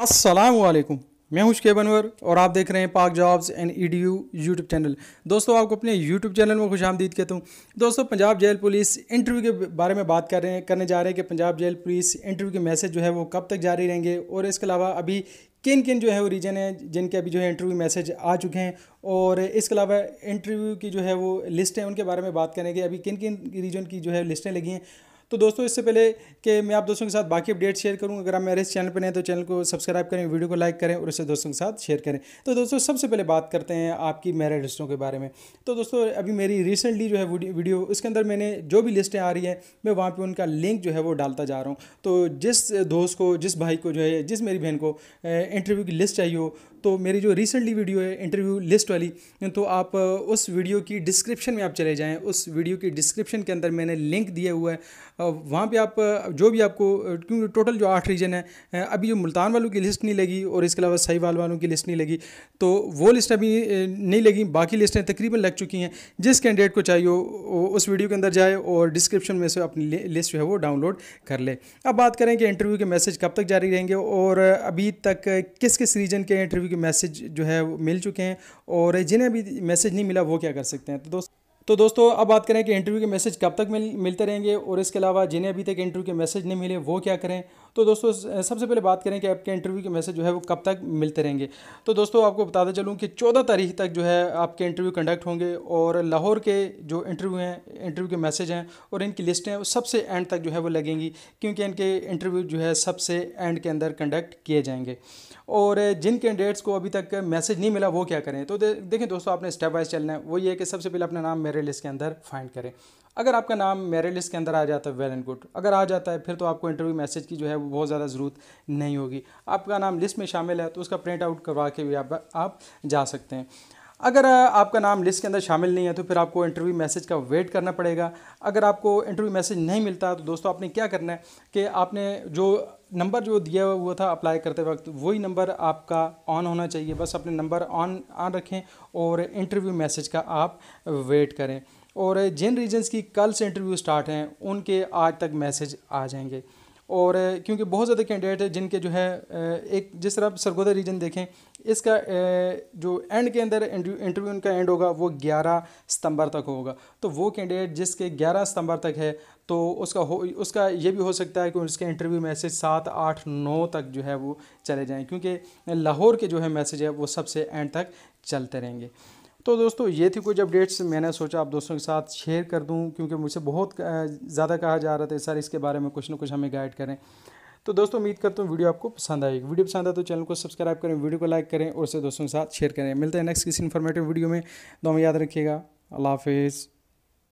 वालेकुम मैं हूं के बनवर और आप देख रहे हैं Pak jobs and E D U YouTube channel दोस्तों आपको अपने यूट्यूब चैनल में खुश आमदीद कहता हूं दोस्तों पंजाब जेल पुलिस इंटरव्यू के बारे में बात कर रहे हैं करने जा रहे हैं कि पंजाब जेल पुलिस इंटरव्यू के मैसेज जो है वो कब तक जारी रहेंगे और इसके अलावा अभी किन किन जो है वो रीजन है जिनके अभी जो है इंटरव्यू मैसेज आ चुके हैं और इसके अलावा इंटरव्यू की जो है वो लिस्ट है उनके बारे में बात करेंगे अभी किन किन रीजन की जो है लिस्टें लगी हैं तो दोस्तों इससे पहले कि मैं आप दोस्तों के साथ बाकी अपडेट शेयर करूँ अगर आप मेरे इस चैनल पर नहीं तो चैनल को सब्सक्राइब करें वीडियो को लाइक करें और इसे दोस्तों के साथ शेयर करें तो दोस्तों सबसे पहले बात करते हैं आपकी मेरिट लिस्टों के बारे में तो दोस्तों अभी मेरी रिसेंटली जो है वीडियो उसके अंदर मैंने जो भी लिस्टें आ रही हैं मैं वहाँ पर उनका लिंक जो है वो डालता जा रहा हूँ तो जिस दोस्त को जिस भाई को जो है जिस मेरी बहन को इंटरव्यू की लिस्ट चाहिए हो तो मेरी जो रिसेंटली वीडियो है इंटरव्यू लिस्ट वाली तो आप उस वीडियो की डिस्क्रिप्शन में आप चले जाएँ उस वीडियो की डिस्क्रिप्शन के अंदर मैंने लिंक दिया हुआ है वहाँ पर आप जो भी आपको क्योंकि टोटल जो आठ रीजन है अभी जो मुल्तान वालों की लिस्ट नहीं लगी और इसके अलावा सही वालों की लिस्ट नहीं लगी तो वो लिस्ट अभी नहीं लगी बाकी लिस्टें तकरीबन लग चुकी हैं जिस कैंडिडेट को चाहिए उस वीडियो के अंदर जाए और डिस्क्रिप्शन में से अपनी लिस्ट जो है वो डाउनलोड कर ले अब बात करें कि इंटरव्यू के मैसेज कब तक जारी रहेंगे और अभी तक किस किस रीजन के इंटरव्यू के मैसेज जो है मिल चुके हैं और जिन्हें अभी मैसेज नहीं मिला वो क्या कर सकते हैं तो दोस्त तो दोस्तों अब बात करें कि इंटरव्यू के मैसेज कब तक मिल मिलते रहेंगे और इसके अलावा जिन्हें अभी तक इंटरव्यू के मैसेज नहीं मिले वो क्या करें तो दोस्तों सबसे पहले बात करें कि आपके इंटरव्यू के मैसेज जो है वो कब तक मिलते रहेंगे तो दोस्तों आपको बताते चलूँ कि चौदह तारीख तक जो है आपके इंटरव्यू कंडक्ट होंगे और लाहौर के जो इंटरव्यू हैं इंटरव्यू के मैसेज हैं और इनकी लिस्टें सबसे एंड तक जो है वो लगेंगी क्योंकि इनके इंटरव्यू जो है सबसे एंड के अंदर कंडक्ट किए जाएंगे और जिन कैंडिडेट्स को अभी तक मैसेज नहीं मिला वो क्या करें तो दे, देखें दोस्तों आपने स्टेप वाइज चलना है वो ये है कि सबसे पहले अपना नाम मेरे लिस्ट के अंदर फाइंड करें अगर आपका नाम मेरिट लिस्ट के अंदर आ जाता है वेल एंड गुड अगर आ जाता है फिर तो आपको इंटरव्यू मैसेज की जो है वो बहुत ज़्यादा ज़रूरत नहीं होगी आपका नाम लिस्ट में शामिल है तो उसका प्रिंट आउट करवा के भी आप, आप जा सकते हैं अगर आपका नाम लिस्ट के अंदर शामिल नहीं है तो फिर आपको इंटरव्यू मैसेज का वेट करना पड़ेगा अगर आपको इंटरव्यू मैसेज नहीं मिलता तो दोस्तों आपने क्या करना है कि आपने जो नंबर जो दिया हुआ था अप्लाई करते वक्त वही नंबर आपका ऑन होना चाहिए बस अपने नंबर ऑन ऑन रखें और इंटरव्यू मैसेज का आप वेट करें और जिन रीजन्स की कल से इंटरव्यू स्टार्ट हैं उनके आज तक मैसेज आ जाएंगे और क्योंकि बहुत ज़्यादा कैंडिडेट हैं जिनके जो है एक जिस तरह आप सरगोदा रीजन देखें इसका जो एंड के अंदर इंटरव्यू उनका एंड होगा वो 11 सितंबर तक होगा तो वो कैंडिडेट जिसके 11 सितंबर तक है तो उसका हो उसका ये भी हो सकता है कि उसके इंटरव्यू मैसेज सात आठ नौ तक जो है वो चले जाएँ क्योंकि लाहौर के जो है मैसेज है वो सबसे एंड तक चलते रहेंगे तो दोस्तों ये थी कुछ अपडेट्स मैंने सोचा आप दोस्तों के साथ शेयर कर दूं क्योंकि मुझे बहुत ज़्यादा कहा जा रहा था सर इसके बारे में कुछ ना कुछ हमें गाइड करें तो दोस्तों उम्मीद करता हूँ वीडियो आपको पसंद आएगी वीडियो पसंद आए तो चैनल को सब्सक्राइब करें वीडियो को लाइक करें और उसे दोस्तों के साथ शेयर करें मिलते हैं नेक्स्ट किसी इन्फॉर्मेटिव वीडियो में दो तो हमें याद रखिएगा अल्लाह हाफिज़